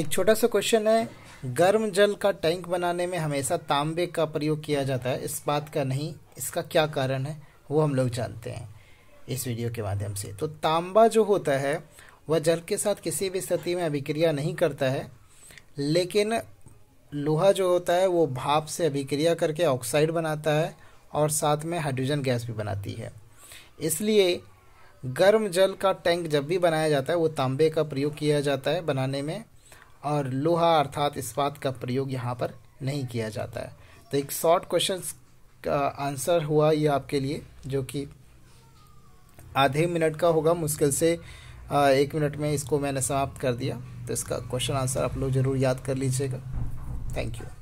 एक छोटा सा क्वेश्चन है गर्म जल का टैंक बनाने में हमेशा तांबे का प्रयोग किया जाता है इस बात का नहीं इसका क्या कारण है वो हम लोग जानते हैं इस वीडियो के माध्यम से तो तांबा जो होता है वह जल के साथ किसी भी स्थिति में अभिक्रिया नहीं करता है लेकिन लोहा जो होता है वो भाप से अभिक्रिया करके ऑक्साइड बनाता है और साथ में हाइड्रोजन गैस भी बनाती है इसलिए गर्म जल का टैंक जब भी बनाया जाता है वो तांबे का प्रयोग किया जाता है बनाने में और लोहा अर्थात इस्पात का प्रयोग यहाँ पर नहीं किया जाता है तो एक शॉर्ट क्वेश्चन का आंसर हुआ ये आपके लिए जो कि आधे मिनट का होगा मुश्किल से एक मिनट में इसको मैंने समाप्त कर दिया तो इसका क्वेश्चन आंसर आप लोग ज़रूर याद कर लीजिएगा थैंक यू